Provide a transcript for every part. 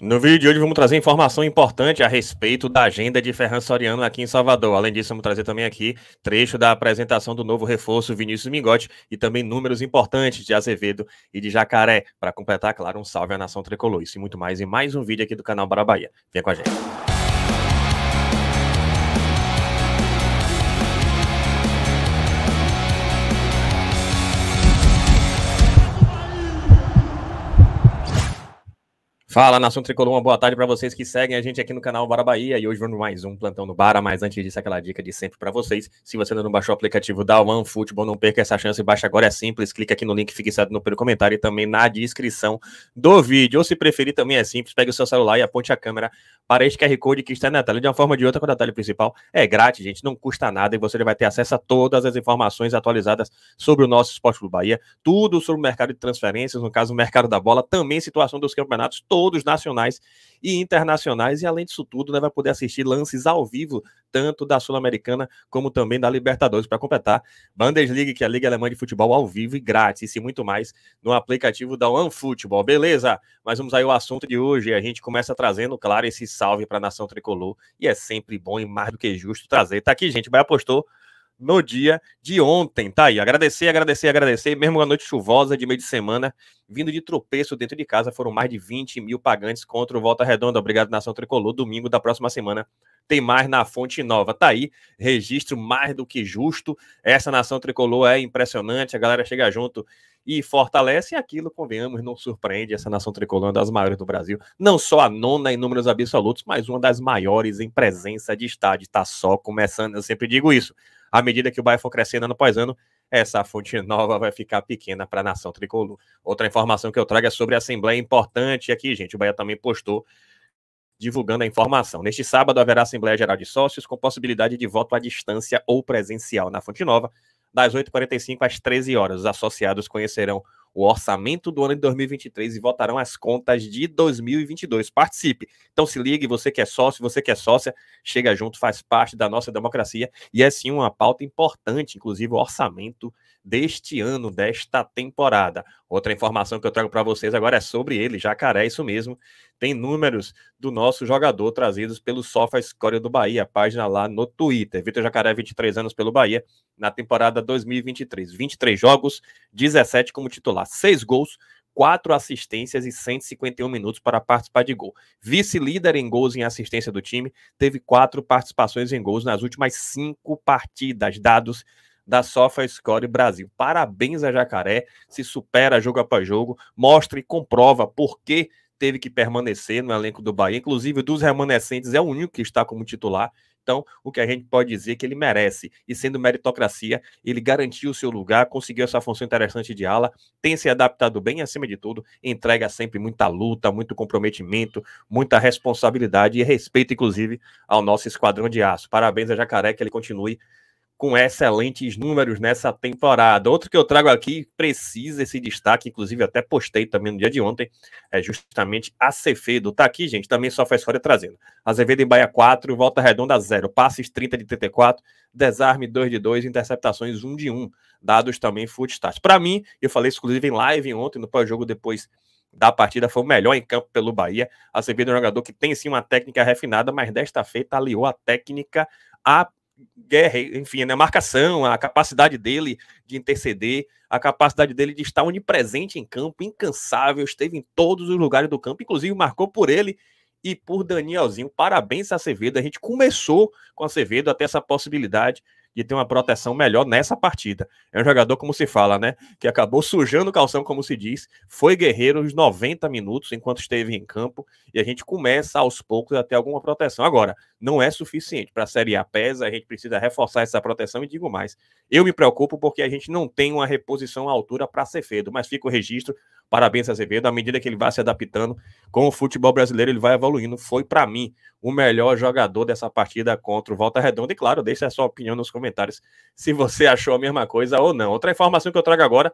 No vídeo de hoje vamos trazer informação importante a respeito da agenda de Ferran Soriano aqui em Salvador. Além disso, vamos trazer também aqui trecho da apresentação do novo reforço Vinícius Mingote e também números importantes de Azevedo e de Jacaré, para completar, claro, um salve à nação tricolor. Isso e muito mais em mais um vídeo aqui do canal Barabahia. Vem com a gente. Fala, Nação Tricolor, uma boa tarde para vocês que seguem a gente aqui no canal Bara Bahia. E hoje vamos mais um Plantão no Bara, mas antes disso, aquela dica de sempre para vocês. Se você ainda não baixou o aplicativo da OneFootball, não perca essa chance, baixa agora, é simples, clica aqui no link fixado no primeiro comentário e também na descrição do vídeo. Ou se preferir, também é simples, pegue o seu celular e aponte a câmera para este QR Code que está na tela. De uma forma ou de outra, com a tela é principal, é grátis, gente, não custa nada e você vai ter acesso a todas as informações atualizadas sobre o nosso Esporte do Bahia, tudo sobre o mercado de transferências, no caso, o mercado da bola, também situação dos campeonatos, todo todos nacionais e internacionais. E além disso tudo, né, vai poder assistir lances ao vivo, tanto da Sul-Americana como também da Libertadores, para completar Bundesliga, que é a Liga Alemã de Futebol ao vivo e grátis, e muito mais no aplicativo da OneFootball. Beleza? Mas vamos aí ao assunto de hoje. A gente começa trazendo, claro, esse salve para a nação tricolor, e é sempre bom e mais do que justo trazer. Tá aqui, gente, vai apostou no dia de ontem. Tá aí, agradecer, agradecer, agradecer. Mesmo uma noite chuvosa de meio de semana, vindo de tropeço dentro de casa, foram mais de 20 mil pagantes contra o Volta Redonda. Obrigado, Nação Tricolor. Domingo da próxima semana tem mais na Fonte Nova. Tá aí, registro mais do que justo. Essa Nação Tricolor é impressionante, a galera chega junto e fortalece, e aquilo, convenhamos, não surpreende essa nação tricolor, das maiores do Brasil, não só a nona em números absolutos, mas uma das maiores em presença de estádio, está só começando, eu sempre digo isso, à medida que o bairro for crescendo ano após ano, essa fonte nova vai ficar pequena para a nação tricolor. Outra informação que eu trago é sobre a Assembleia importante aqui, gente, o Bahia também postou divulgando a informação. Neste sábado haverá Assembleia Geral de Sócios com possibilidade de voto à distância ou presencial na Fonte Nova das 8h45 às 13 horas. Os associados conhecerão o orçamento do ano de 2023 e votarão as contas de 2022. Participe. Então se ligue, você que é sócio, você que é sócia, chega junto, faz parte da nossa democracia e é sim uma pauta importante, inclusive o orçamento deste ano, desta temporada. Outra informação que eu trago para vocês agora é sobre ele, Jacaré, isso mesmo tem números do nosso jogador trazidos pelo SofaScore do Bahia, página lá no Twitter. Vitor Jacaré, 23 anos pelo Bahia, na temporada 2023. 23 jogos, 17 como titular, 6 gols, 4 assistências e 151 minutos para participar de gol. Vice-líder em gols e em assistência do time, teve 4 participações em gols nas últimas 5 partidas, dados da SofaScore Brasil. Parabéns a Jacaré, se supera jogo após jogo, mostra e comprova por que teve que permanecer no elenco do Bahia. Inclusive, dos remanescentes, é o único que está como titular. Então, o que a gente pode dizer é que ele merece. E sendo meritocracia, ele garantiu o seu lugar, conseguiu essa função interessante de ala, tem se adaptado bem e, acima de tudo, entrega sempre muita luta, muito comprometimento, muita responsabilidade e respeito, inclusive, ao nosso esquadrão de aço. Parabéns a Jacaré, que ele continue com excelentes números nessa temporada. Outro que eu trago aqui precisa esse destaque, inclusive até postei também no dia de ontem, é justamente Acevedo. Tá aqui, gente, também só faz fora trazendo. Azevedo em Bahia 4, volta redonda 0, passes 30 de 34, desarme 2 de 2, interceptações 1 de 1, dados também footstats. Para mim, eu falei isso inclusive em live ontem no pós-jogo depois da partida, foi o melhor em campo pelo Bahia. Acevedo é um jogador que tem sim uma técnica refinada, mas desta feita aliou a técnica a guerra, enfim, né, a marcação, a capacidade dele de interceder, a capacidade dele de estar onipresente em campo, incansável, esteve em todos os lugares do campo, inclusive marcou por ele e por Danielzinho. Parabéns a Acevedo. A gente começou com a Acevedo até essa possibilidade de ter uma proteção melhor nessa partida. É um jogador, como se fala, né? Que acabou sujando o calção, como se diz, foi guerreiro os 90 minutos enquanto esteve em campo e a gente começa aos poucos a ter alguma proteção. Agora, não é suficiente para a Série A pesa, a gente precisa reforçar essa proteção e digo mais. Eu me preocupo porque a gente não tem uma reposição à altura para Cefedo, mas fica o registro Parabéns, Azevedo. À medida que ele vai se adaptando com o futebol brasileiro, ele vai evoluindo. Foi, para mim, o melhor jogador dessa partida contra o Volta Redonda. E, claro, deixe a sua opinião nos comentários se você achou a mesma coisa ou não. Outra informação que eu trago agora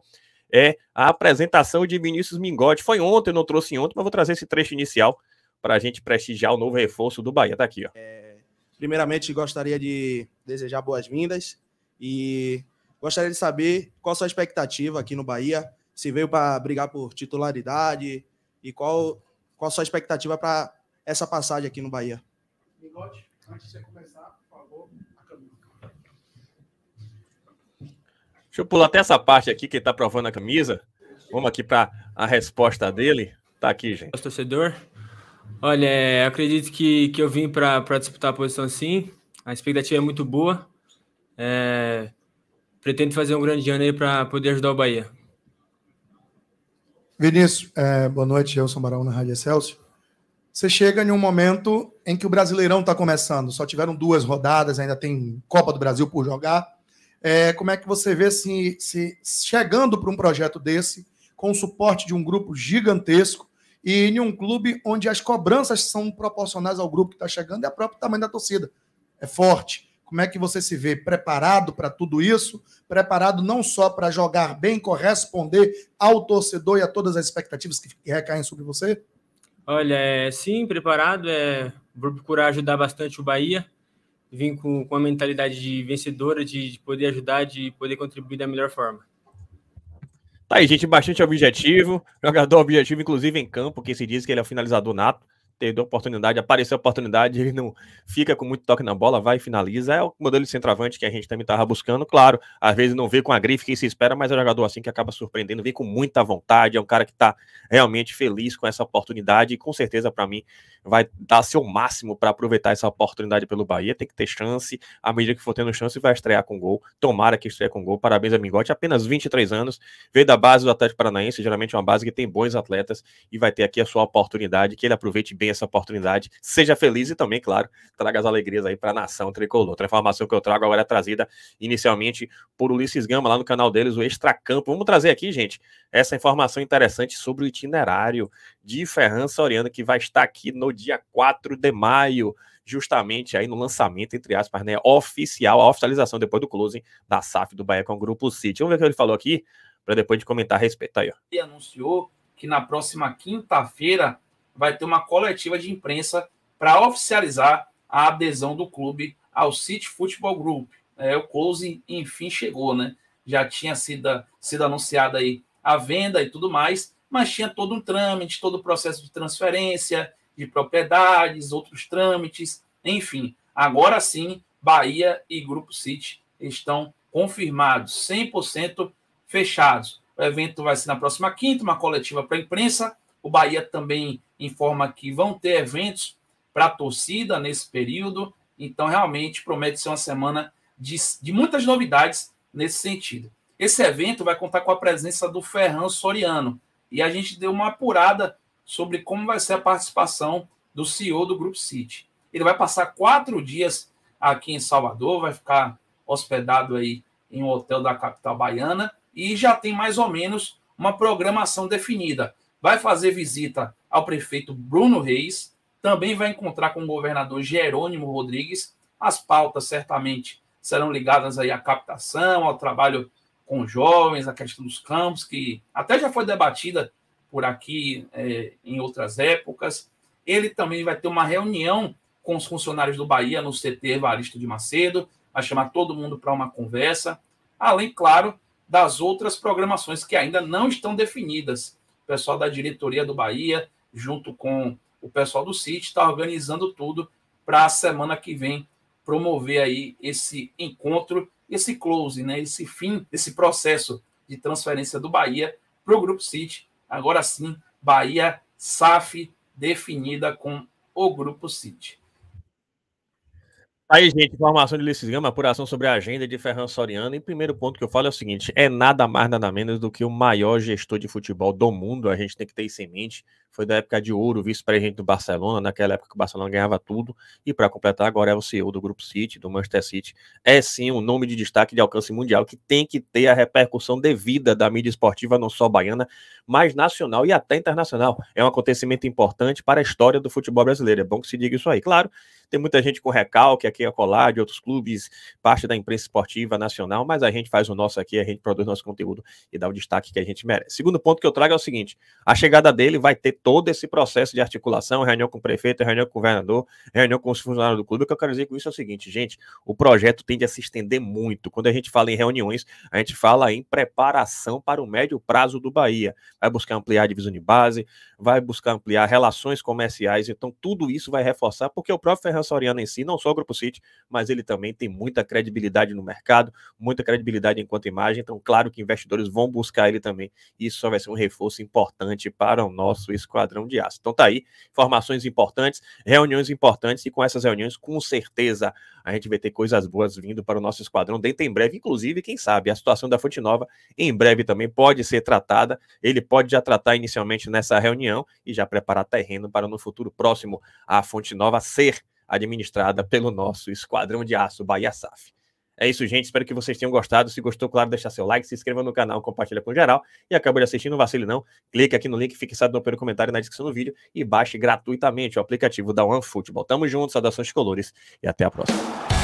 é a apresentação de Vinícius Mingotti. Foi ontem, não trouxe ontem, mas vou trazer esse trecho inicial para a gente prestigiar o novo reforço do Bahia. Está aqui, ó. É, primeiramente, gostaria de desejar boas-vindas e gostaria de saber qual a sua expectativa aqui no Bahia se veio para brigar por titularidade e qual, qual a sua expectativa para essa passagem aqui no Bahia? Bigode, antes de você começar, por favor, a camisa. Deixa eu pular até essa parte aqui que ele está provando a camisa. Vamos aqui para a resposta dele. Tá aqui, gente. Torcedor, olha, é, acredito que, que eu vim para disputar a posição sim. A expectativa é muito boa. É, pretendo fazer um grande ano aí para poder ajudar o Bahia. Vinícius, é, boa noite. Eu sou Barão na Rádio Celso. Você chega em um momento em que o Brasileirão está começando. Só tiveram duas rodadas, ainda tem Copa do Brasil por jogar. É, como é que você vê se, assim, se chegando para um projeto desse, com o suporte de um grupo gigantesco e em um clube onde as cobranças são proporcionais ao grupo que está chegando e ao próprio tamanho da torcida? É forte. Como é que você se vê preparado para tudo isso? Preparado não só para jogar bem, corresponder ao torcedor e a todas as expectativas que recaem sobre você? Olha, é, sim, preparado. É, vou procurar ajudar bastante o Bahia. Vim com, com a mentalidade de vencedora, de, de poder ajudar, de poder contribuir da melhor forma. Tá aí, gente, bastante objetivo. Jogador objetivo, inclusive em campo, que se diz que ele é o finalizador nato perdeu a oportunidade, apareceu a oportunidade, ele não fica com muito toque na bola, vai e finaliza. É o modelo de centroavante que a gente também estava buscando, claro. Às vezes não vê com a grife que se espera, mas é um jogador assim que acaba surpreendendo, vem com muita vontade, é um cara que está realmente feliz com essa oportunidade e com certeza para mim vai dar seu máximo para aproveitar essa oportunidade pelo Bahia. Tem que ter chance, à medida que for tendo chance, vai estrear com gol. Tomara que estreia com gol. Parabéns a Mingote, apenas 23 anos, veio da base do Atlético Paranaense, geralmente é uma base que tem bons atletas e vai ter aqui a sua oportunidade, que ele aproveite bem essa oportunidade, seja feliz e também, claro, traga as alegrias aí para a nação tricolor. Outra informação que eu trago agora é trazida inicialmente por Ulisses Gama, lá no canal deles, o Extracampo. Vamos trazer aqui, gente, essa informação interessante sobre o itinerário de Ferran Soriano, que vai estar aqui no dia 4 de maio justamente aí no lançamento, entre aspas, né, oficial, a oficialização depois do closing da SAF do Bahia com o Grupo City. Vamos ver o que ele falou aqui, para depois de comentar a respeito aí. Ó. Ele anunciou que na próxima quinta-feira vai ter uma coletiva de imprensa para oficializar a adesão do clube ao City Football Group. É, o closing, enfim, chegou, né? Já tinha sido, sido anunciada aí a venda e tudo mais, mas tinha todo um trâmite, todo o processo de transferência, de propriedades, outros trâmites, enfim. Agora sim, Bahia e Grupo City estão confirmados, 100% fechados. O evento vai ser na próxima quinta, uma coletiva para a imprensa, o Bahia também informa que vão ter eventos para a torcida nesse período. Então, realmente, promete ser uma semana de, de muitas novidades nesse sentido. Esse evento vai contar com a presença do Ferran Soriano. E a gente deu uma apurada sobre como vai ser a participação do CEO do Grupo City. Ele vai passar quatro dias aqui em Salvador, vai ficar hospedado aí em um hotel da capital baiana e já tem mais ou menos uma programação definida vai fazer visita ao prefeito Bruno Reis, também vai encontrar com o governador Jerônimo Rodrigues. As pautas certamente serão ligadas aí à captação, ao trabalho com jovens, à questão dos campos, que até já foi debatida por aqui é, em outras épocas. Ele também vai ter uma reunião com os funcionários do Bahia no CT Evaristo de Macedo, vai chamar todo mundo para uma conversa, além, claro, das outras programações que ainda não estão definidas pessoal da diretoria do Bahia, junto com o pessoal do City, está organizando tudo para a semana que vem promover aí esse encontro, esse close, né, esse fim esse processo de transferência do Bahia para o Grupo City. Agora sim, Bahia SAF definida com o Grupo City. Aí, gente, informação de Ulisses Gama, apuração sobre a agenda de Ferran Soriano. E o primeiro ponto que eu falo é o seguinte: é nada mais, nada menos do que o maior gestor de futebol do mundo. A gente tem que ter isso em mente foi da época de ouro, vice-presidente do Barcelona, naquela época que o Barcelona ganhava tudo, e para completar, agora é o CEO do Grupo City, do Manchester City. É sim um nome de destaque de alcance mundial que tem que ter a repercussão devida da mídia esportiva, não só baiana, mas nacional e até internacional. É um acontecimento importante para a história do futebol brasileiro. É bom que se diga isso aí. Claro, tem muita gente com recalque aqui a colar de outros clubes, parte da imprensa esportiva nacional, mas a gente faz o nosso aqui, a gente produz nosso conteúdo e dá o destaque que a gente merece. Segundo ponto que eu trago é o seguinte: a chegada dele vai ter todo esse processo de articulação, reunião com o prefeito, reunião com o governador, reunião com os funcionários do clube. O que eu quero dizer com isso é o seguinte, gente, o projeto tende a se estender muito. Quando a gente fala em reuniões, a gente fala em preparação para o médio prazo do Bahia. Vai buscar ampliar a divisão de base, vai buscar ampliar relações comerciais. Então, tudo isso vai reforçar, porque o próprio Ferran Soriano em si, não só o Grupo City, mas ele também tem muita credibilidade no mercado, muita credibilidade enquanto imagem. Então, claro que investidores vão buscar ele também. Isso só vai ser um reforço importante para o nosso escolar. Esquadrão de Aço. Então tá aí, informações importantes, reuniões importantes, e com essas reuniões, com certeza, a gente vai ter coisas boas vindo para o nosso Esquadrão dentro em breve. Inclusive, quem sabe, a situação da Fonte Nova em breve também pode ser tratada. Ele pode já tratar inicialmente nessa reunião e já preparar terreno para no futuro próximo a Fonte Nova ser administrada pelo nosso Esquadrão de Aço Bahia SAF. É isso, gente. Espero que vocês tenham gostado. Se gostou, claro, deixa seu like, se inscreva no canal, compartilha com geral. E acabou de assistir, não vacile não. Clique aqui no link fixado no primeiro comentário na descrição do vídeo e baixe gratuitamente o aplicativo da OneFootball. Tamo junto, saudações colores e até a próxima.